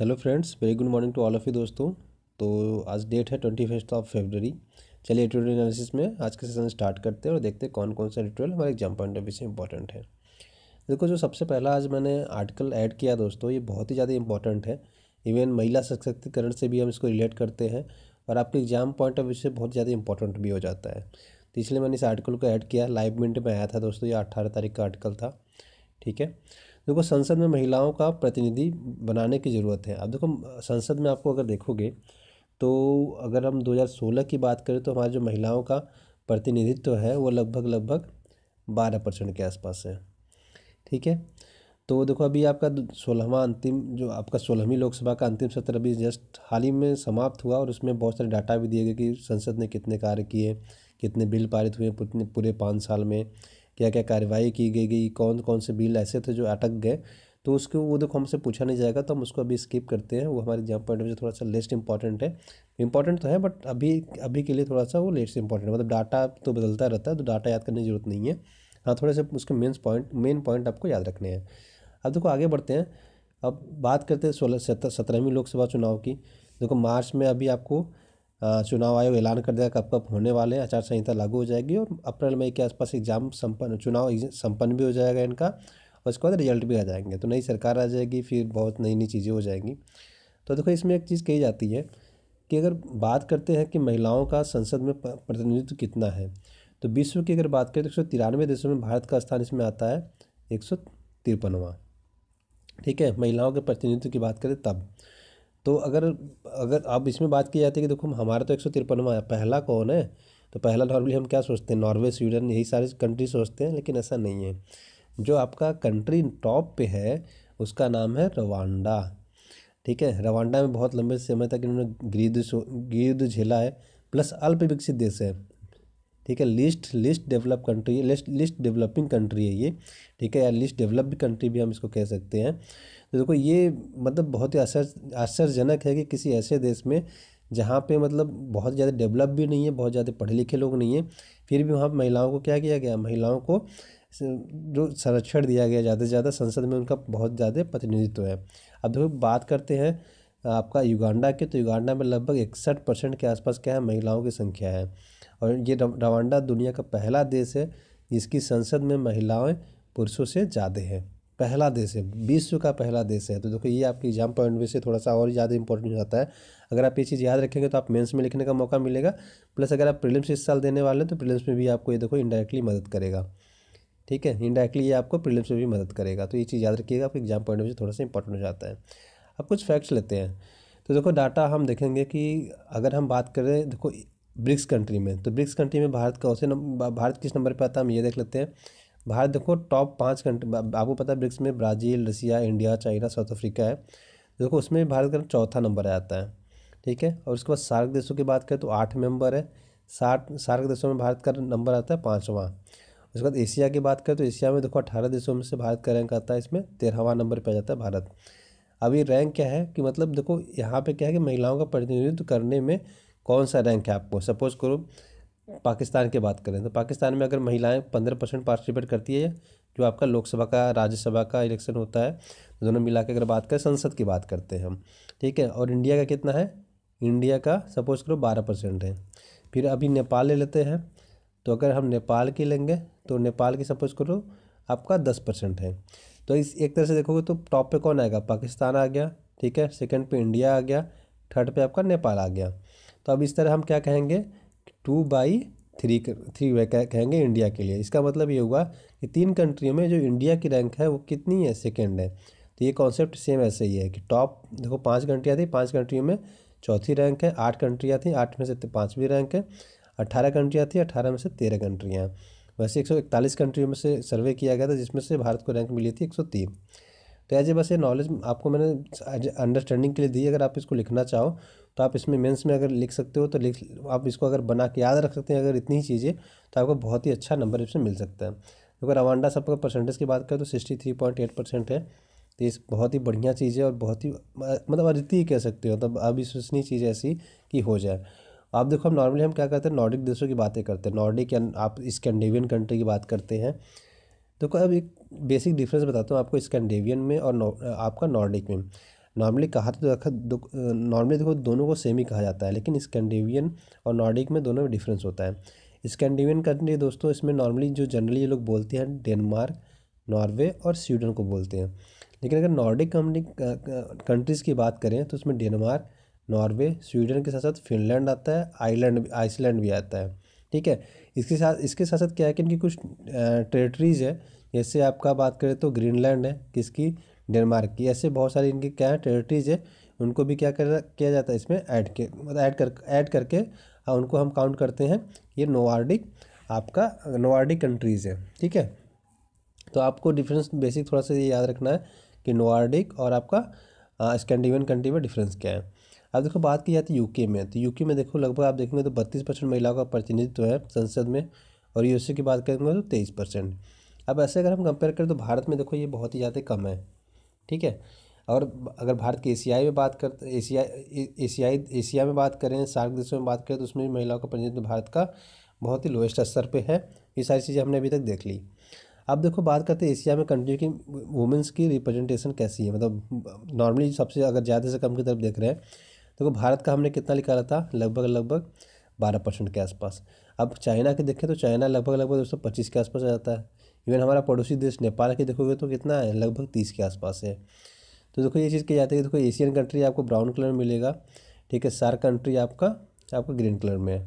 hello friends very good morning to all of you दोस्तों तो आज डेट है ट्वेंटी फर्स्ट ऑफ फेबररी चलिए एडिटोरियल एनालिसिस में आज के सेशन स्टार्ट करते हैं और देखते हैं कौन कौन सा एडिटोरियल हमारे एग्जाम पॉइंट ऑफ व्यू से इंपॉर्टेंट है देखो जो सबसे पहला आज मैंने आर्टिकल ऐड किया दोस्तों ये बहुत ही ज़्यादा इंपॉर्टेंट है इवन महिला सशक्तिकरण से भी हम इसको रिलेट करते हैं और आपके एग्जाम पॉइंट ऑफ व्यू से बहुत ज़्यादा इंपॉर्टेंट भी हो जाता है तो इसलिए मैंने इस आर्टिकल को ऐड किया लाइव मिनट में आया था दोस्तों ये अट्ठारह तारीख का आर्टिकल था ठीक है देखो संसद में महिलाओं का प्रतिनिधि बनाने की ज़रूरत है अब देखो संसद में आपको अगर देखोगे तो अगर हम 2016 की बात करें तो हमारे जो महिलाओं का प्रतिनिधित्व है वो लगभग लगभग बारह परसेंट के आसपास है ठीक है तो देखो अभी आपका सोलहवा अंतिम जो आपका सोलहवीं लोकसभा का अंतिम सत्र अभी जस्ट हाल ही में समाप्त हुआ और उसमें बहुत सारे डाटा भी दिए गए कि संसद ने कितने कार्य किए कितने बिल पारित हुए पूरे पाँच साल में क्या क्या कार्रवाई की गई गई कौन कौन से बिल ऐसे थे जो अटक गए तो उसको वो देखो हमसे पूछा नहीं जाएगा तो हम उसको अभी स्किप करते हैं वो हमारे एग्जाम पॉइंट में जो थोड़ा सा लेस्ट इंपॉर्टेंट है इंपॉर्टेंट तो है बट अभी अभी के लिए थोड़ा सा वो लेस्ट इंपॉर्टेंट मतलब डाटा तो बदलता रहता है तो डाटा याद करने की जरूरत नहीं है हाँ थोड़े से उसके मेन पॉइंट मेन पॉइंट आपको याद रखने हैं अब देखो आगे बढ़ते हैं अब बात करते हैं सोलह सत्रहवीं लोकसभा चुनाव की देखो मार्च में अभी आपको चुनाव आयोग ऐलान कर दिया कब कब होने वाले हैं आचार संहिता लागू हो जाएगी और अप्रैल मई के आसपास एग्जाम संपन्न चुनाव संपन्न भी हो जाएगा इनका और उसके बाद रिजल्ट भी आ जाएंगे तो नई सरकार आ जाएगी फिर बहुत नई नई चीज़ें हो जाएंगी तो देखो इसमें एक चीज़ कही जाती है कि अगर बात करते हैं कि महिलाओं का संसद में प्रतिनिधित्व कितना है तो विश्व की अगर बात करें तो एक सौ तिरानवे देशों में भारत का स्थान इसमें आता है एक सौ तिरपनवा ठीक है महिलाओं के प्रतिनिधित्व की बात करें तब तो अगर अगर अब इसमें बात की जाती है कि देखो हमारा तो एक सौ तिरपनवा है पहला कौन है तो पहला नॉर्मली हम क्या सोचते हैं नॉर्वे स्वीडन यही सारी कंट्री सोचते हैं लेकिन ऐसा नहीं है जो आपका कंट्री टॉप पे है उसका नाम है रवांडा ठीक है रवांडा में बहुत लंबे समय तक इन्होंने गिरद गिरद झेला है प्लस अल्प विकसित देश है ठीक है list list develop country list list developing country है ये ठीक है या लिस्ट डेवलप्ड कंट्री भी हम इसको कह सकते हैं तो देखो ये मतलब बहुत ही आश्चर्यजनक है कि किसी ऐसे देश में जहाँ पे मतलब बहुत ज़्यादा डेवलप भी नहीं है बहुत ज़्यादा पढ़े लिखे लोग नहीं है फिर भी वहाँ महिलाओं को क्या किया गया महिलाओं को जो संरक्षण दिया गया ज़्यादा से ज़्यादा संसद में उनका बहुत ज़्यादा प्रतिनिधित्व है अब देखो बात करते हैं आपका युगांडा के तो युगांडा में लगभग इकसठ परसेंट के आसपास क्या है महिलाओं की संख्या है और ये रवांडा दुनिया का पहला देश है जिसकी संसद में महिलाएं पुरुषों से ज़्यादा हैं पहला देश है विश्व का पहला देश है तो देखो ये आपके एग्जाम पॉइंट में से थोड़ा सा और ज़्यादा इंपॉर्टेंट हो जाता है अगर आप ये चीज़ याद रखेंगे तो आप मेंस में लिखने का मौका मिलेगा प्लस अगर आप प्रीलिम्स इस साल देने वाले हैं तो प्रीलिम्स में भी आपको ये देखो इंडायरेक्टली मदद करेगा ठीक है इंडायरेक्टली ये आपको प्रीलिम्स में भी मदद करेगा तो ये चीज़ याद रखिएगा आपके एग्जाम पॉइंट में से थोड़ा सा इंपॉर्टेंट हो जाता है अब कुछ फैक्ट्स लेते हैं तो देखो डाटा हम देखेंगे कि अगर हम बात करें देखो ब्रिक्स कंट्री में तो ब्रिक्स कंट्री में भारत का उसे भारत किस नंबर पर आता है हम ये देख लेते हैं भारत देखो टॉप पाँच कंट्री आपको पता है ब्रिक्स में Brazil Russia India China South Africa है देखो उसमें भारत का चौथा नंबर आता है ठीक है और उसके बाद सार्क देशों की बात करें तो आठ मेंबर है साठ सार्क देशों में भारत का नंबर आता है पाँचवा उसके बाद एशिया की बात करें तो एशिया में देखो अठारह देशों में से भारत का रैंक आता है इसमें तेरहवा नंबर पर जाता है भारत अभी रैंक क्या है कि मतलब देखो यहाँ पे क्या है कि महिलाओं का प्रतिनिधित्व करने में कौन सा रैंक है आपको सपोज़ करो पाकिस्तान की बात करें तो पाकिस्तान में अगर महिलाएं पंद्रह परसेंट पार्टिसिपेट करती है जो आपका लोकसभा का राज्यसभा का इलेक्शन होता है तो दोनों मिला के अगर बात करें संसद की बात करते हैं हम ठीक है और इंडिया का कितना है इंडिया का सपोज करो बारह परसेंट है फिर अभी नेपाल ले लेते हैं तो अगर हम नेपाल की लेंगे तो नेपाल की सपोज करो आपका दस परसेंट है तो इस एक तरह से देखोगे तो टॉप पे कौन आएगा पाकिस्तान आ गया ठीक है सेकंड पे इंडिया आ गया थर्ड पे आपका नेपाल आ गया तो अब इस तरह हम क्या कहेंगे टू बाई थ्री थ्री कहेंगे इंडिया के लिए इसका मतलब ये हुआ कि तीन कंट्रियों में जो इंडिया की रैंक है वो कितनी है सेकेंड है तो ये कॉन्सेप्ट सेम ऐसे ही है कि टॉप देखो पाँच कंट्रियाँ थी पाँच कंट्रियों में चौथी रैंक है आठ कंट्रियाँ थी आठ में से पाँचवीं रैंक है अट्ठारह कंट्रियाँ थी अट्ठारह में से तेरह कंट्रियाँ वैसे एक सौ इकतालीस कंट्रियों में से सर्वे किया गया था जिसमें से भारत को रैंक मिली थी एक सौ तीन तो ऐसे बस ये नॉलेज आपको मैंने अंडरस्टैंडिंग के लिए दी अगर आप इसको लिखना चाहो तो आप इसमें मेंस में अगर लिख सकते हो तो लिख आप इसको अगर बना के याद रख सकते हैं अगर इतनी ही चीज़ें तो आपको बहुत ही अच्छा नंबर इसमें मिल सकता है अगर रवांडा सबका परसेंटेज की बात करें तो sixty three point eight percent है तो ये बहुत ही बढ़िया चीज़ है और बहुत ही मतलब अदिति कह सकते हो मतलब अविश्वसनीय चीज़ ऐसी कि हो जाए आप देखो हम नॉर्मली हम क्या करते हैं नॉर्डिक देशों की बातें करते हैं नॉर्डिक या आप स्कैंडिनेवियन कंट्री की बात करते हैं देखो अब एक बेसिक डिफरेंस बताता हूँ आपको स्कैंडिनेवियन में और आपका नॉर्डिक में नॉर्मली कहा तो देखा नॉर्मली देखो दोनों को सेम ही कहा जाता है लेकिन स्कैंडिवियन और नॉर्डिक में दोनों में डिफरेंस होता है स्कैंडिवियन कंट्री दोस्तों इसमें नॉर्मली जो जनरली ये लोग बोलते हैं डेनमार्क नॉर्वे और स्वीडन को बोलते हैं लेकिन अगर नॉर्डिक कंपनी कंट्रीज़ की बात करें तो उसमें डेनमार्क नॉर्वे स्वीडन के साथ साथ फिनलैंड आता है आइलैंड आइसलैंड भी आता है ठीक है इसके साथ इसके साथ साथ क्या है कि इनकी कुछ टेरिटरीज़ है जैसे आपका बात करें तो ग्रीनलैंड है किसकी डेनमार्क की ऐसे बहुत सारी इनकी क्या है टेरिटरीज है उनको भी क्या कर किया जाता है इसमें ऐड के मतलब ऐड कर ऐड करके हाँ, उनको हम काउंट करते हैं ये नोवार्डिक आपका नोवार्डिक कंट्रीज़ है ठीक है तो आपको डिफरेंस बेसिक थोड़ा सा ये याद रखना है कि नोवार्डिक और आपका स्कैंडिवियन हाँ, कंट्री में डिफरेंस क्या है अब देखो बात की जाती है यूके में तो यूके में देखो लगभग आप देखेंगे तो बत्तीस परसेंट महिलाओं का प्रतिनिधित्व है संसद में और यूएसए की बात करेंगे तो तेईस परसेंट अब ऐसे अगर हम कंपेयर करें तो भारत में देखो ये बहुत ही ज़्यादा कम है ठीक है और अगर भारत के एशियाई में बात कर एशिया एशियाई एशिया में बात करें सार्क देशों में बात करें तो उसमें भी महिलाओं का प्रतिनिधित्व भारत का बहुत ही लोएस्ट स्तर पर है ये सारी चीज़ें हमने अभी तक देख ली अब देखो बात करते हैं एशिया में कंट्री की वुमेंस की रिप्रेजेंटेशन कैसी है मतलब नॉर्मली सबसे अगर ज़्यादा से कम की तरफ देख रहे हैं देखो भारत का हमने कितना निकाला था लगभग लगभग बारह परसेंट के आसपास अब चाइना के देखें तो चाइना लगभग लगभग दो सौ पच्चीस के आसपास आ जाता है इवन हमारा पड़ोसी देश नेपाल के देखोगे तो कितना है लगभग तीस के आसपास है तो देखो ये चीज़ की जाती है देखो एशियन कंट्री आपको ब्राउन कलर में मिलेगा ठीक है सार कंट्री आपका आपका ग्रीन कलर में है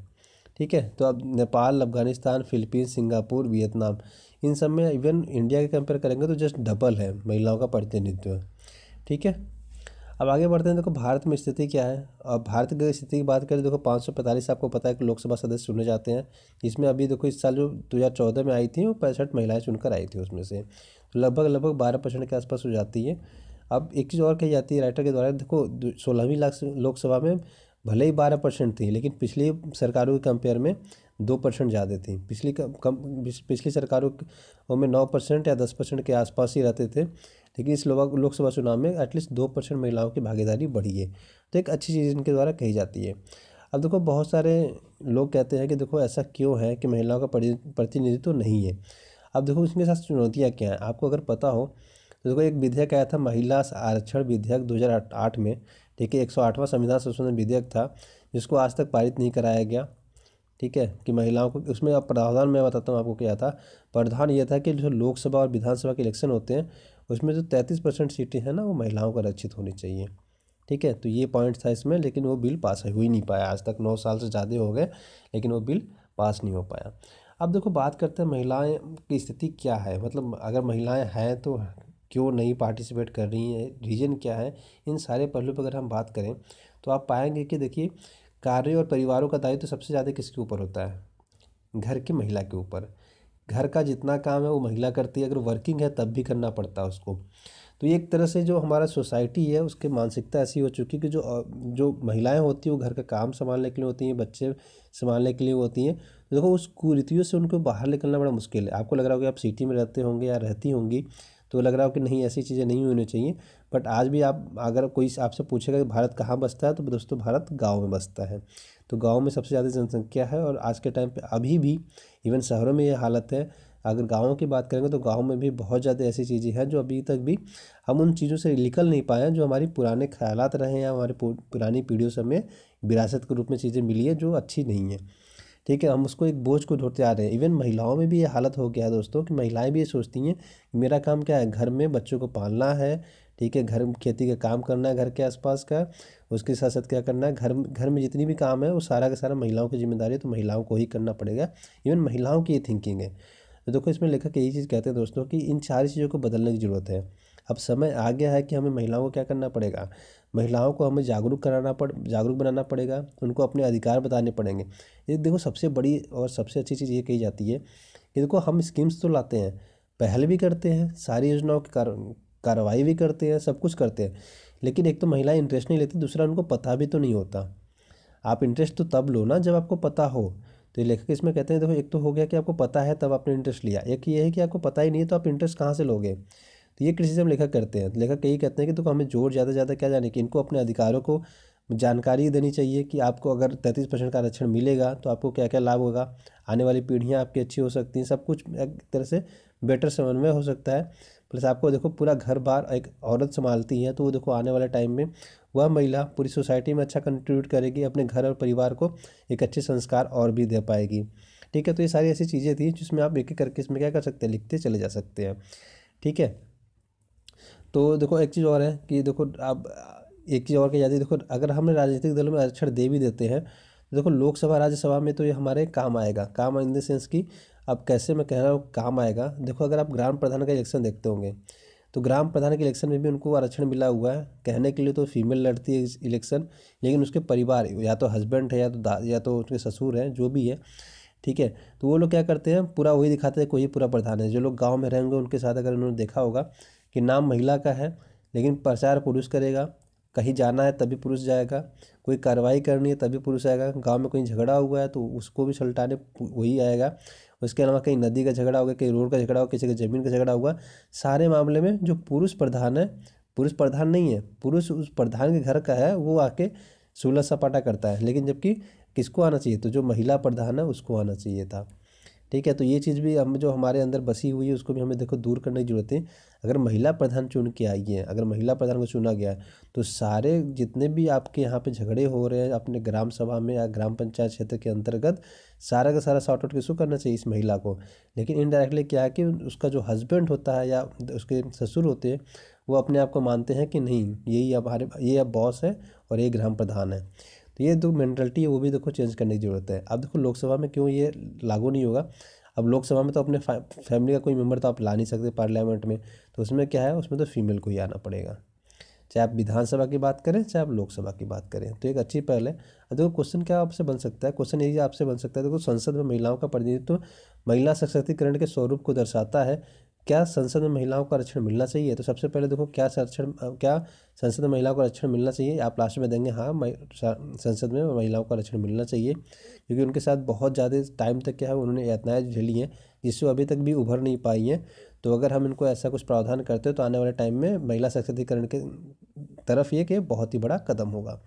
ठीक है तो आप Nepal Afghanistan Philippines Singapore Vietnam इन सब में इवन इंडिया के कंपेयर करेंगे तो जस्ट डबल है महिलाओं का प्रतिनिधित्व ठीक है अब आगे बढ़ते हैं देखो भारत में स्थिति क्या है अब भारत की स्थिति की बात करें देखो पाँच आपको पता है कि लोकसभा सदस्य चुने जाते हैं जिसमें अभी देखो इस साल जो चौदह में आई थी वो पैंसठ महिलाएँ चुनकर आई थी उसमें से लगभग लगभग बारह परसेंट के आसपास हो जाती है अब एक चीज़ और कही जाती है राइटर के द्वारा देखो सोलहवीं लाख लोकसभा में भले ही बारह परसेंट थी लेकिन पिछली सरकारों के कंपेयर में दो परसेंट ज़्यादा थी पिछली कम पिछली सरकारों में नौ परसेंट या दस परसेंट के आसपास ही रहते थे लेकिन इस लोकसभा चुनाव में एटलीस्ट दो परसेंट महिलाओं की भागीदारी बढ़ी है तो एक अच्छी चीज़ इनके द्वारा कही जाती है अब देखो बहुत सारे लोग कहते हैं कि देखो ऐसा क्यों है कि महिलाओं का प्रतिनिधित्व तो नहीं है अब देखो इसके साथ चुनौतियाँ क्या हैं आपको अगर पता हो तो देखो एक विधेयक आया था महिला आरक्षण विधेयक दो में ठीक है एक सौ संविधान संशोधन विधेयक था जिसको आज तक पारित नहीं कराया गया ठीक है कि महिलाओं को उसमें अब प्रावधान मैं बताता हूँ आपको क्या था प्रावधान यह था कि जो लोकसभा और विधानसभा के इलेक्शन होते हैं उसमें जो तैंतीस परसेंट सीटें हैं ना वो महिलाओं का रक्षित होनी चाहिए ठीक है तो ये पॉइंट था इसमें लेकिन वो बिल पास हो ही नहीं पाया आज तक नौ साल से ज़्यादा हो गए लेकिन वो बिल पास नहीं हो पाया अब देखो बात करते हैं महिलाएं की स्थिति क्या है मतलब अगर महिलाएं हैं तो क्यों नहीं पार्टिसिपेट कर रही हैं रीज़न क्या है इन सारे पहलू पर अगर हम बात करें तो आप पाएंगे कि देखिए कार्य और परिवारों का दायित्व तो सबसे ज़्यादा किसके ऊपर होता है घर की महिला के ऊपर घर का जितना काम है वो महिला करती है अगर वर्किंग है तब भी करना पड़ता है उसको तो ये एक तरह से जो हमारा सोसाइटी है उसके मानसिकता ऐसी हो चुकी है कि जो जो महिलाएं होती हैं वो घर का काम संभालने के लिए होती हैं बच्चे संभालने के लिए होती हैं तो देखो उस कुरीतियों से उनको बाहर निकलना बड़ा मुश्किल है आपको लग रहा होगा आप सिटी में रहते होंगे या रहती होंगी तो लग रहा हो कि नहीं ऐसी चीज़ें नहीं होनी चाहिए बट आज भी आप अगर कोई आपसे पूछेगा कि भारत कहाँ बसता है तो दोस्तों भारत गाँव में बसता है तो गाँव में सबसे ज़्यादा जनसंख्या है और आज के टाइम पर अभी भी इवन शहरों में ये हालत है अगर गाँव की बात करेंगे तो गाँव में भी बहुत ज़्यादा ऐसी चीज़ें हैं जो अभी तक भी हम उन चीज़ों से निकल नहीं पाए हैं जो हमारे पुराने ख्याल रहे हैं हमारे पुरानी पीढ़ियों से हमें विरासत के रूप में चीज़ें मिली है जो अच्छी नहीं है ठीक है हम उसको एक बोझ को ढोते आ रहे हैं इवन महिलाओं में भी ये हालत हो गया है दोस्तों कि महिलाएं भी ये सोचती हैं मेरा काम क्या है घर में बच्चों को पालना है ठीक है घर खेती का काम करना है घर के आसपास का उसके साथ साथ क्या करना है घर घर में जितनी भी काम है वो सारा का सारा महिलाओं की जिम्मेदारी है तो महिलाओं को ही करना पड़ेगा इवन महिलाओं की ये थिंकिंग है तो देखो इसमें लेखक यही चीज़ कहते हैं दोस्तों कि इन सारी चीज़ों को बदलने की ज़रूरत है अब समय आ गया है कि हमें महिलाओं को क्या करना पड़ेगा महिलाओं को हमें जागरूक कराना पड़ जागरूक बनाना पड़ेगा उनको अपने अधिकार बताने पड़ेंगे ये देखो सबसे बड़ी और सबसे अच्छी चीज़ ये कही जाती है कि देखो हम स्कीम्स तो लाते हैं पहल भी करते हैं सारी योजनाओं के कारण कार्रवाई भी करते हैं सब कुछ करते हैं लेकिन एक तो महिलाएं इंटरेस्ट नहीं लेती दूसरा उनको पता भी तो नहीं होता आप इंटरेस्ट तो तब लो ना जब आपको पता हो तो लेखक इसमें कहते हैं देखो एक तो हो गया कि आपको पता है तब आपने इंटरेस्ट लिया एक ये है कि आपको पता ही नहीं है तो आप इंटरेस्ट कहाँ से लोगे तो ये क्रिटिसिज्म लेखक करते हैं लेखक यही कहते हैं कि देखो तो हमें जोर ज़्यादा ज़्यादा क्या जाने कि इनको अपने अधिकारों को जानकारी देनी चाहिए कि आपको अगर तैंतीस परसेंट का आरक्षण मिलेगा तो आपको क्या क्या लाभ होगा आने वाली पीढ़ियाँ आपकी अच्छी हो सकती हैं सब कुछ एक तरह से बेटर समन्वय हो सकता है प्लस आपको देखो पूरा घर बार एक औरत संभालती है तो वो देखो आने वाले टाइम में वह महिला पूरी सोसाइटी में अच्छा कंट्रीब्यूट करेगी अपने घर और परिवार को एक अच्छे संस्कार और भी दे पाएगी ठीक है तो ये सारी ऐसी चीज़ें थी जिसमें आप एक एक करके इसमें क्या कर सकते हैं लिखते चले जा सकते हैं ठीक है तो देखो एक चीज़ और है कि देखो आप एक चीज़ और कही जाती है देखो अगर हमने राजनीतिक दलों में आरक्षण दे भी देते हैं तो देखो लोकसभा राज्यसभा में तो ये हमारे काम आएगा काम इन द सेंस कि अब कैसे मैं कह रहा हूँ काम आएगा देखो अगर आप ग्राम प्रधान का इलेक्शन देखते होंगे तो ग्राम प्रधान के इलेक्शन में भी उनको आरक्षण मिला हुआ है कहने के लिए तो फीमेल लड़ती है इलेक्शन लेकिन उसके परिवार या तो हस्बैंड है या तो या तो उसके ससुर हैं जो भी है ठीक है तो वो लोग क्या करते हैं पूरा वही दिखाते हैं कोई पूरा प्रधान है जो लोग गाँव में रहेंगे उनके साथ अगर उन्होंने देखा होगा कि नाम महिला का है लेकिन प्रचार पुरुष करेगा कहीं जाना है तभी पुरुष जाएगा कोई कार्रवाई करनी है तभी पुरुष आएगा गांव में कहीं झगड़ा हुआ है तो उसको भी सलटाने वही आएगा उसके अलावा कहीं नदी का झगड़ा होगा कहीं रोड का झगड़ा होगा किसी का ज़मीन का झगड़ा होगा सारे मामले में जो पुरुष प्रधान है पुरुष प्रधान नहीं है पुरुष उस प्रधान के घर का है वो आके सुलह सपाटा करता है लेकिन जबकि किसको आना चाहिए तो जो महिला प्रधान है उसको आना चाहिए था ठीक है तो ये चीज़ भी हम जो हमारे अंदर बसी हुई है उसको भी हमें देखो दूर करने की जरूरत है अगर महिला प्रधान चुन के आई है अगर महिला प्रधान को चुना गया है तो सारे जितने भी आपके यहाँ पे झगड़े हो रहे हैं अपने ग्राम सभा में या ग्राम पंचायत क्षेत्र के अंतर्गत सारा का सारा शॉर्ट आउट किसको करना चाहिए इस महिला को लेकिन इनडायरेक्टली क्या है कि उसका जो हस्बैंड होता है या उसके ससुर होते हैं वो अपने आप को मानते हैं कि नहीं यही हमारे ये अब बॉस है और ये ग्राम प्रधान है तो ये जो मैंटलिटी है वो भी देखो चेंज करने की ज़रूरत है अब देखो लोकसभा में क्यों ये लागू नहीं होगा अब लोकसभा में तो अपने फैमिली का कोई मेम्बर तो आप ला नहीं सकते पार्लियामेंट में तो उसमें क्या है उसमें तो फीमेल को ही आना पड़ेगा चाहे आप विधानसभा की बात करें चाहे आप लोकसभा की बात करें तो एक अच्छी पहल है देखो क्वेश्चन क्या आपसे बन सकता है क्वेश्चन यही आपसे बन सकता है देखो संसद में महिलाओं का प्रतिनिधित्व महिला सशक्तिकरण के स्वरूप को दर्शाता है क्या संसद में महिलाओं का आरक्षण मिलना चाहिए तो सबसे पहले देखो क्या आरक्षण क्या संसद में महिलाओं को आरक्षण मिलना चाहिए आप लास्ट में देंगे हाँ संसद में महिलाओं को आरक्षण मिलना चाहिए क्योंकि उनके साथ बहुत ज़्यादा टाइम तक क्या है उन्होंने यातनाएँ झेली हैं जिससे अभी तक भी उभर नहीं पाई हैं तो अगर हम इनको ऐसा कुछ प्रावधान करते हो तो आने वाले टाइम में महिला सशक्तिकरण के तरफ ये कि बहुत ही बड़ा कदम होगा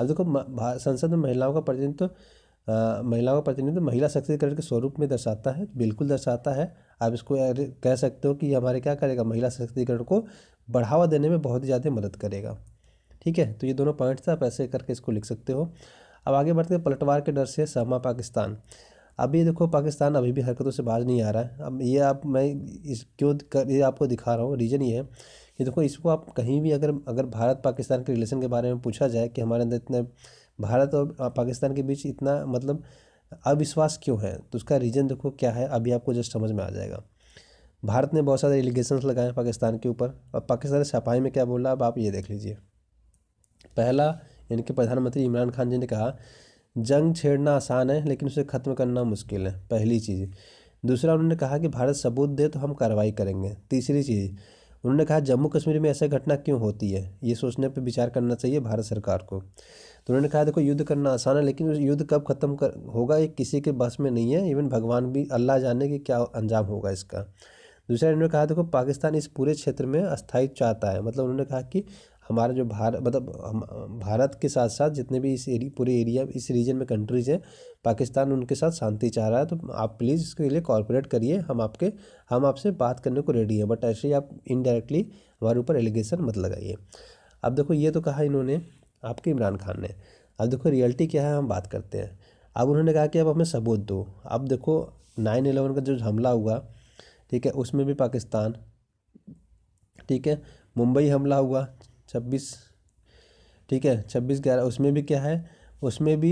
अब देखो संसद में महिलाओं का प्रतिनिधित्व महिलाओं का प्रतिनिधित्व महिला सशक्तिकरण के स्वरूप में दर्शाता है बिल्कुल दर्शाता है आप इसको कह सकते हो कि हमारे क्या करेगा महिला सशक्तिकरण को बढ़ावा देने में बहुत ही ज़्यादा मदद करेगा ठीक है तो ये दोनों पॉइंट्स आप ऐसे करके इसको लिख सकते हो अब आगे बढ़ते हैं पलटवार के डर से सहमा पाकिस्तान अभी देखो पाकिस्तान अभी भी हरकतों से बाज नहीं आ रहा है अब ये आप मैं इस क्यों कर, ये आपको दिखा रहा हूँ रीज़न ये है कि देखो इसको आप कहीं भी अगर अगर भारत पाकिस्तान के रिलेशन के बारे में पूछा जाए कि हमारे अंदर इतने भारत और पाकिस्तान के बीच इतना मतलब अविश्वास क्यों है तो उसका रीज़न देखो क्या है अभी आपको जस्ट समझ में आ जाएगा भारत ने बहुत सारे एलिगेशंस लगाए हैं पाकिस्तान के ऊपर और पाकिस्तान सफाई में क्या बोला अब आप ये देख लीजिए पहला इनके प्रधानमंत्री इमरान खान जी ने कहा जंग छेड़ना आसान है लेकिन उसे ख़त्म करना मुश्किल है पहली चीज़ दूसरा उन्होंने कहा कि भारत सबूत दे तो हम कार्रवाई करेंगे तीसरी चीज़ उन्होंने कहा जम्मू कश्मीर में ऐसा घटना क्यों होती है ये सोचने पर विचार करना चाहिए भारत सरकार को तो उन्होंने कहा देखो युद्ध करना आसान है लेकिन युद्ध कब ख़त्म कर होगा ये किसी के बस में नहीं है इवन भगवान भी अल्लाह जाने कि क्या अंजाम होगा इसका दूसरा इन्होंने कहा देखो पाकिस्तान इस पूरे क्षेत्र में अस्थायी चाहता है मतलब उन्होंने कहा कि हमारा जो भारत मतलब हम भारत के साथ साथ जितने भी इस एरिया पूरे एरिया इस रीजन में कंट्रीज़ है पाकिस्तान उनके साथ शांति चाह रहा है तो आप प्लीज़ इसके लिए कॉरपोरेट करिए हम आपके हम आपसे बात करने को रेडी हैं बट ऐसे ही आप इनडायरेक्टली हमारे ऊपर एलिगेशन मत लगाइए अब देखो ये तो कहा इन्होंने आपके इमरान खान ने अब देखो रियलिटी क्या है हम बात करते हैं अब उन्होंने कहा कि अब हमें सबूत दो अब देखो नाइन एलेवन का जो हमला हुआ ठीक है उसमें भी पाकिस्तान ठीक है मुंबई हमला हुआ छब्बीस ठीक है छब्बीस ग्यारह उसमें भी क्या है उसमें भी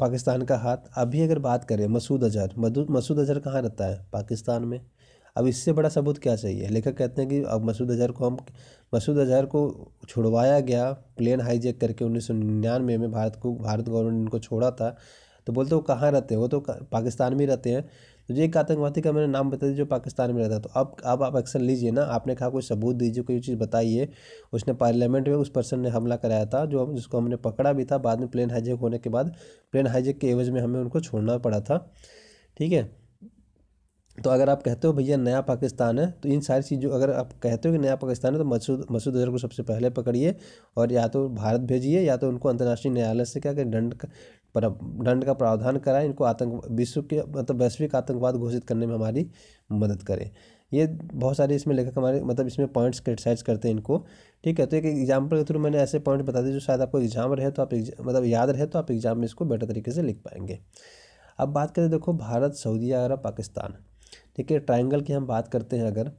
पाकिस्तान का हाथ अभी अगर बात करें मसूद अजहर मसूद अजहर कहाँ रहता है पाकिस्तान में अब इससे बड़ा सबूत क्या चाहिए लेखक कहते हैं कि अब मसूद अजहर को हम मसूद अजहर को छुड़वाया गया प्लेन हाईजेक करके उन्नीस सौ निन्यानवे में भारत को भारत गवर्नमेंट इनको छोड़ा था तो बोलते वो कहाँ रहते हैं वो तो पाकिस्तान में रहते हैं तो ये एक आतंकवादी का मैंने नाम बता दिया जो पाकिस्तान में रहता है तो अब अब आप एक्शन लीजिए ना आपने कहा कोई सबूत दीजिए कोई चीज़ बताइए उसने पार्लियामेंट में उस पर्सन ने हमला कराया था जो जिसको हमने पकड़ा भी था बाद में प्लेन हाईजेक होने के बाद प्लेन हाईजेक के एवज में हमें उनको छोड़ना पड़ा था ठीक है तो अगर आप कहते हो भैया नया पाकिस्तान है तो इन सारी चीज़ों अगर आप कहते हो कि नया पाकिस्तान है तो मसूद मसूद अजहर को सबसे पहले पकड़िए और या तो भारत भेजिए या तो उनको अंतर्राष्ट्रीय न्यायालय से क्या कि दंड पर दंड का प्रावधान कराएं इनको आतंक विश्व के मतलब वैश्विक आतंकवाद घोषित करने में हमारी मदद करें ये बहुत सारे इसमें लेखक हमारे मतलब इसमें पॉइंट्स क्रिटिसाइज करते हैं इनको ठीक है तो एक एग्जाम्पल के थ्रू मैंने ऐसे पॉइंट बता दिए जो शायद आपको एग्जाम रहे तो आप मतलब याद रहे तो आप एग्जाम में इसको बेटर तरीके से लिख पाएंगे अब बात करें देखो भारत सऊदी अरब पाकिस्तान ठीक है ट्राइंगल की हम बात करते हैं अगर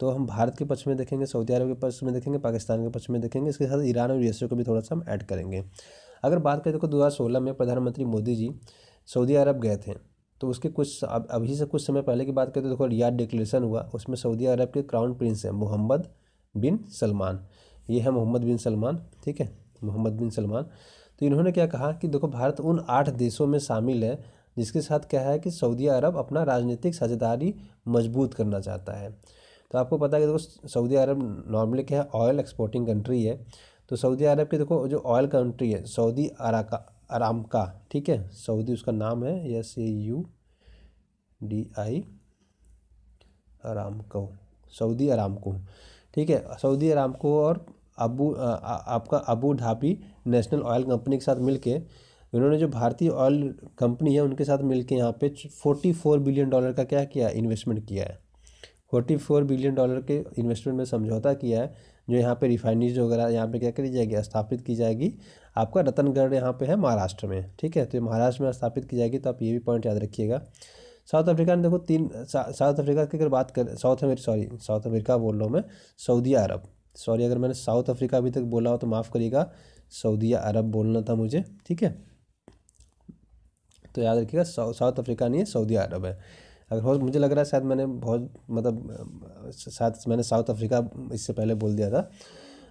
तो हम भारत के पक्ष में देखेंगे सऊदी अरब के पक्ष में देखेंगे पाकिस्तान के पक्ष में देखेंगे इसके साथ ईरान और यूएसए को भी थोड़ा सा हम ऐड करेंगे अगर बात करें तो देखो दो हज़ार सोलह में प्रधानमंत्री मोदी जी सऊदी अरब गए थे तो उसके कुछ अब अभी से कुछ समय पहले की बात करें तो देखो रियाद डिक्लेरेशन हुआ उसमें सऊदी अरब के क्राउन प्रिंस हैं मोहम्मद बिन सलमान ये है मोहम्मद बिन सलमान ठीक है मोहम्मद बिन सलमान तो इन्होंने क्या कहा कि देखो भारत उन आठ देशों में शामिल है जिसके साथ क्या है कि सऊदी अरब अपना राजनीतिक साझेदारी मजबूत करना चाहता है तो आपको पता है कि देखो सऊदी अरब नॉर्मली क्या है ऑयल एक्सपोर्टिंग कंट्री है तो सऊदी अरब की देखो जो ऑयल कंट्री है सऊदी अराका अरामका ठीक है सऊदी उसका नाम है S A U D I Aramco Saudi Aramco ठीक है सऊदी अरामको और अबू आपका Abu Dhabi National Oil Company के साथ मिलके इन्होंने जो भारतीय ऑयल कंपनी है उनके साथ मिलके यहाँ पे फोर्टी फोर बिलियन डॉलर का क्या किया इन्वेस्टमेंट किया है फोर्टी फोर बिलियन डॉलर के इन्वेस्टमेंट में समझौता किया है जो यहाँ पे रिफाइनरीज वगैरह यहाँ पे क्या करी जाएगी स्थापित की जाएगी आपका रतनगढ़ यहाँ पे है महाराष्ट्र में ठीक है तो महाराष्ट्र में स्थापित की जाएगी तो आप ये भी पॉइंट याद रखिएगा साउथ अफ्रीका ने देखो तीन साउथ अफ्रीका की अगर बात करें South America sorry South America बोल रहा हूँ मैं सऊदी अरब सॉरी अगर मैंने साउथ अफ्रीका अभी तक बोला हो तो माफ़ करिएगा सऊदी अरब बोलना था मुझे ठीक है तो याद रखिएगा साउथ अफ्रीका नहीं है सऊदी अरब है अगर हो मुझे लग रहा है शायद मैंने बहुत मतलब शायद मैंने साउथ अफ्रीका इससे पहले बोल दिया था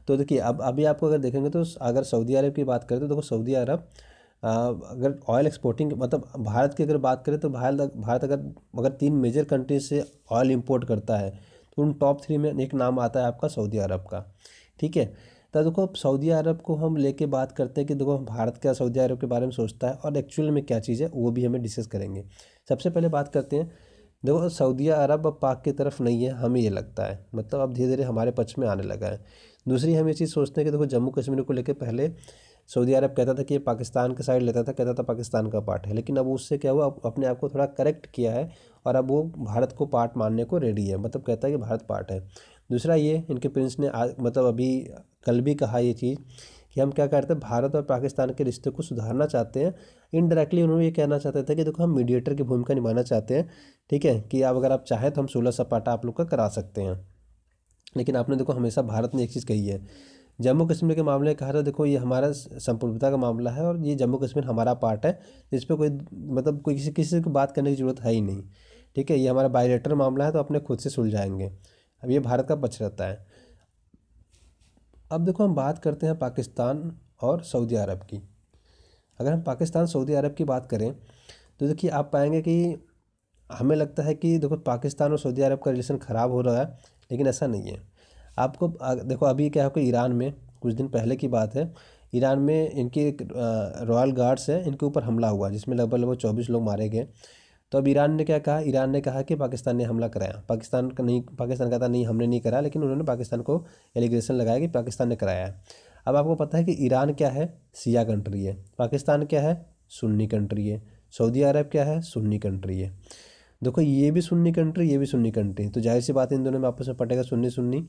तो देखिए अब अभी आपको अगर देखेंगे तो अगर सऊदी अरब की बात करें तो देखो सऊदी अरब अगर ऑयल एक्सपोर्टिंग मतलब भारत की अगर बात करें तो भारत भारत अगर अगर तीन मेजर कंट्रीज से ऑयल इम्पोर्ट करता है तो उन टॉप थ्री में एक नाम आता है आपका सऊदी अरब का ठीक है तो देखो सऊदी अरब को हम लेके बात करते हैं कि देखो भारत क्या सऊदी अरब के बारे में सोचता है और एक्चुअल में क्या चीज़ है वो भी हमें डिस्कस करेंगे सबसे पहले बात करते हैं देखो सऊदी अरब अब पाक की तरफ नहीं है हमें ये लगता है मतलब अब धीरे धीरे हमारे पक्ष में आने लगा है दूसरी हम ये चीज़ सोचते हैं कि देखो जम्मू कश्मीर को लेकर पहले सऊदी अरब कहता था कि ये पाकिस्तान के साइड लेता था कहता था पाकिस्तान का पार्ट है लेकिन अब उससे क्या हुआ अब अपने आप को थोड़ा करेक्ट किया है और अब वो भारत को पार्ट मानने को रेडी है मतलब कहता है कि भारत पार्ट है दूसरा ये इनके प्रिंस ने आज मतलब अभी कल भी कहा ये चीज़ कि हम क्या करते हैं भारत और पाकिस्तान के रिश्ते को सुधारना चाहते हैं इनडायरेक्टली उन्होंने ये कहना चाहते थे कि देखो हम मीडिएटर की भूमिका निभाना चाहते हैं ठीक है कि आप अगर आप चाहें तो हम सोलह सपाटा आप लोग का करा सकते हैं लेकिन आपने देखो हमेशा भारत ने एक चीज़ कही है जम्मू कश्मीर के मामले में कहा था देखो ये हमारा संप्रभुता का मामला है और ये जम्मू कश्मीर हमारा पार्ट है जिस पर कोई मतलब कोई किसी किसी को बात करने की ज़रूरत है ही नहीं ठीक है ये हमारा बायोलेटर मामला है तो अपने खुद से सुलझाएंगे अब ये भारत का पक्ष रहता है अब देखो हम बात करते हैं पाकिस्तान और सऊदी अरब की अगर हम पाकिस्तान सऊदी अरब की बात करें तो देखिए आप पाएंगे कि हमें लगता है कि देखो पाकिस्तान और सऊदी अरब का रिलेशन ख़राब हो रहा है लेकिन ऐसा नहीं है आपको देखो अभी क्या है कि ईरान में कुछ दिन पहले की बात है ईरान में इनकी एक रॉयल गार्ड्स है इनके ऊपर हमला हुआ जिसमें लगभग लगभग चौबीस लोग मारे गए तो अब ईरान ने क्या कहा ईरान ने कहा कि पाकिस्तान ने हमला कराया पाकिस्तान का नहीं पाकिस्तान कहता नहीं हमने नहीं करा लेकिन उन्होंने पाकिस्तान को एलिगेशन लगाया कि पाकिस्तान ने कराया है अब आपको पता है कि ईरान क्या है सिया कंट्री है पाकिस्तान क्या है सुन्नी कंट्री है सऊदी अरब क्या है सुन्नी कंट्री है देखो ये भी सुन्नी कंट्री ये भी सुन्नी कंट्री तो जाहिर सी बात इन दोनों में आपस में पटेगा सुन्नी सुन्नी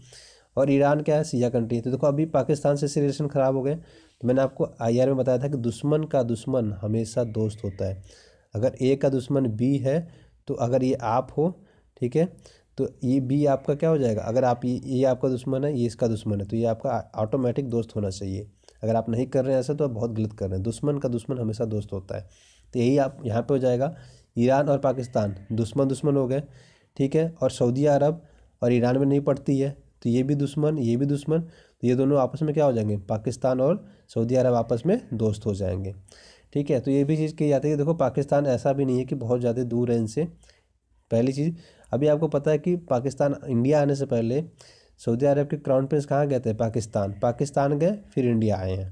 और ईरान क्या है सिया कंट्री है तो देखो अभी पाकिस्तान से रिलेशन ख़राब हो गए तो मैंने आपको आई में बताया था कि दुश्मन का दुश्मन हमेशा दोस्त होता है अगर ए का दुश्मन बी है तो अगर ये आप हो ठीक है तो ये बी आपका क्या हो जाएगा अगर आप ये ये आपका दुश्मन है ये इसका दुश्मन है तो ये आपका ऑटोमेटिक दोस्त होना चाहिए अगर आप नहीं कर रहे हैं ऐसा तो आप बहुत गलत कर रहे हैं दुश्मन का दुश्मन हमेशा दोस्त होता है तो यही आप यहाँ पे हो जाएगा ईरान और पाकिस्तान दुश्मन दुश्मन हो गए ठीक है और सऊदी अरब और ईरान में नहीं पड़ती है तो ये भी दुश्मन ये भी दुश्मन तो ये दोनों आपस में क्या हो जाएंगे पाकिस्तान और सऊदी अरब आपस में दोस्त हो जाएंगे ठीक है तो ये भी चीज़ की जाती है कि देखो पाकिस्तान ऐसा भी नहीं है कि बहुत ज़्यादा दूर है इनसे पहली चीज़ अभी आपको पता है कि पाकिस्तान इंडिया आने से पहले सऊदी अरब के क्राउन प्रिंस कहाँ गए थे पाकिस्तान पाकिस्तान गए फिर इंडिया आए हैं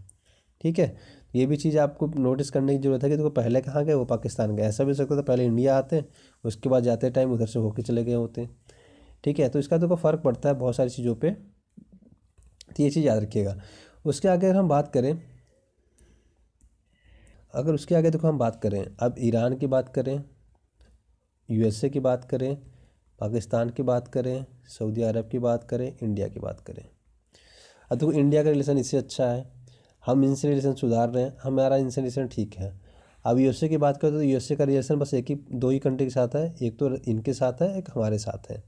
ठीक है ये भी चीज़ आपको नोटिस करने की जरूरत है कि देखो पहले कहाँ गए वो पाकिस्तान गए ऐसा भी हो सकता था पहले इंडिया आते उसके बाद जाते टाइम उधर से होके चले गए होते ठीक है तो इसका देखो फ़र्क पड़ता है बहुत सारी चीज़ों पर तो ये चीज़ याद रखिएगा उसके आगे अगर हम बात करें अगर उसके आगे देखो हम बात करें अब ईरान की बात करें यूएसए की बात करें पाकिस्तान की बात करें सऊदी अरब की बात करें इंडिया की बात करें अब देखो इंडिया का रिलेशन इससे अच्छा है हम इनसे रिलेशन सुधार रहे हैं हमारा इनसे रिलेशन ठीक है अब यूएसए की बात करें तो यूएसए का रिलेशन बस एक ही दो ही कंट्री के साथ है एक तो इनके साथ है एक हमारे साथ है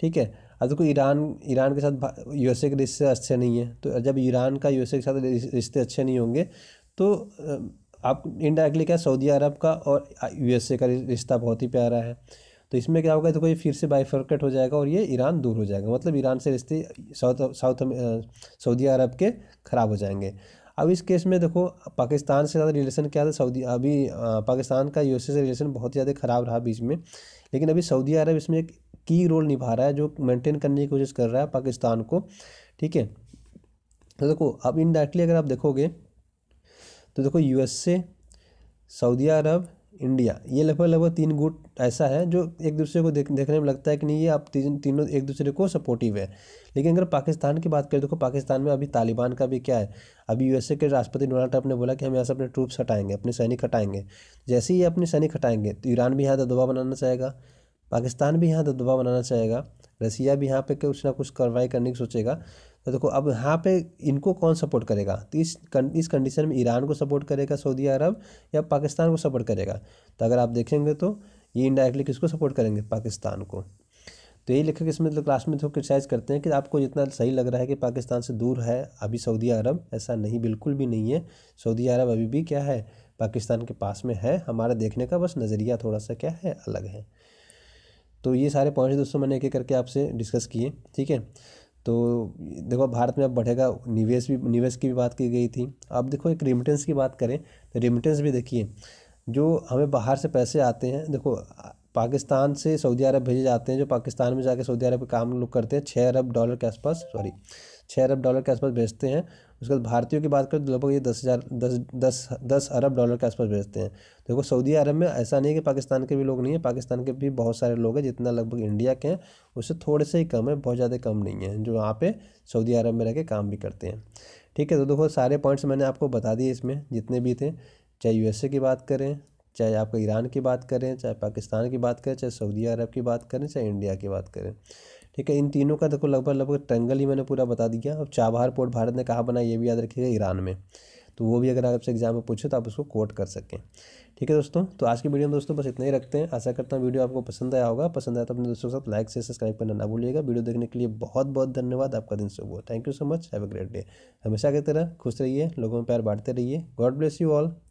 ठीक है अब देखो ईरान ईरान के साथ यूएसए के रिश्ते अच्छे नहीं है तो जब ईरान का यूएसए के साथ रिश्ते अच्छे नहीं होंगे तो आप इनडायरेक्टली क्या सऊदी अरब का और यूएसए का रिश्ता बहुत ही प्यारा है तो इसमें क्या होगा देखो तो ये फिर से बाइफर्कट हो जाएगा और ये ईरान दूर हो जाएगा मतलब ईरान से रिश्ते साउथ साउथ सऊदी अरब के ख़राब हो जाएंगे अब इस केस में देखो पाकिस्तान से ज़्यादा रिलेशन क्या था सऊदी अभी पाकिस्तान का यूएसए से रिलेशन बहुत ज़्यादा ख़राब रहा बीच में लेकिन अभी सऊदी अरब इसमें एक की रोल निभा रहा है जो मेंटेन करने की कोशिश कर रहा है पाकिस्तान को ठीक है तो देखो अब इनडायरेक्टली अगर आप देखोगे तो देखो यूएसए सऊदी अरब इंडिया ये लगभग लगभग तीन गुट ऐसा है जो एक दूसरे को देख देखने में लगता है कि नहीं ये आप तीन तीनों एक दूसरे को सपोर्टिव है लेकिन अगर पाकिस्तान की बात करें देखो पाकिस्तान में अभी तालिबान का भी क्या है अभी यूएसए के राष्ट्रपति डोनाल्ड ट्रंप ने बोला कि हम यहाँ से अपने ट्रूप्स हटाएंगे अपने सैनिक हटाएंगे जैसे ही अपने सैनिक हटाएंगे तो ईरान भी यहाँ दबदबा बनाना चाहेगा पाकिस्तान भी यहाँ दबदबा बनाना चाहेगा रसिया भी यहाँ पे कुछ ना कुछ कार्रवाई करने की सोचेगा तो देखो अब यहाँ पे इनको कौन सपोर्ट करेगा तो इस इस कंडीशन में ईरान को सपोर्ट करेगा सऊदी अरब या पाकिस्तान को सपोर्ट करेगा तो अगर आप देखेंगे तो ये इनडायरेक्टली किसको सपोर्ट करेंगे पाकिस्तान को तो यही लेखक इसमें तो मतलब क्लास में तो क्रिटिसाइज़ करते हैं कि आपको जितना सही लग रहा है कि पाकिस्तान से दूर है अभी सऊदी अरब ऐसा नहीं बिल्कुल भी नहीं है सऊदी अरब अभी भी क्या है पाकिस्तान के पास में है हमारा देखने का बस नज़रिया थोड़ा सा क्या है अलग है तो ये सारे पॉइंट्स दोस्तों मैंने एक एक करके आपसे डिस्कस किए ठीक है तो देखो भारत में अब बढ़ेगा निवेश भी निवेश की भी बात की गई थी अब देखो एक रिमिटेंस की बात करें तो रिमिटेंस भी देखिए जो हमें बाहर से पैसे आते हैं देखो पाकिस्तान से सऊदी अरब भेजे जाते हैं जो पाकिस्तान में जाके सऊदी अरब के काम लोग करते हैं छः अरब डॉलर के आसपास सॉरी छः अरब डॉलर के आसपास भेजते हैं उसके बाद भारतीयों की बात करें तो लगभग ये दस हज़ार दस दस दस अरब डॉलर के आसपास भेजते हैं देखो तो सऊदी अरब में ऐसा नहीं है कि पाकिस्तान के भी लोग नहीं है पाकिस्तान के भी बहुत सारे लोग हैं जितना लगभग इंडिया के हैं उससे थोड़े से ही कम है बहुत ज़्यादा कम नहीं है जो वहाँ पे सऊदी अरब में रह के काम भी करते हैं ठीक है तो देखो सारे पॉइंट्स मैंने आपको बता दिए इसमें जितने भी थे चाहे यू की बात करें चाहे आपका ईरान की बात करें चाहे पाकिस्तान की बात करें चाहे सऊदी अरब की बात करें चाहे इंडिया की बात करें ठीक है इन तीनों का देखो लगभग लगभग ट्रेंगल ही मैंने पूरा बता दिया अब चाबहार पोर्ट भारत ने कहा बना ये भी याद रखिएगा ईरान में तो वो भी अगर आपसे एग्जाम में पूछे तो आप उसको कोट कर सकें ठीक है दोस्तों तो आज की वीडियो में दोस्तों बस इतना ही रखते हैं आशा करता हूँ वीडियो आपको पसंद आया होगा पसंद आया तो अपने दोस्तों के साथ लाइक से सब्सक्राइब करना ना भूलिएगा वीडियो देखने के लिए बहुत बहुत धन्यवाद आपका दिन शुभ हो thank you so much have a great day हमेशा की तरह खुश रहिए लोगों में प्यार बांटते रहिए गॉड ब्लेस यू ऑल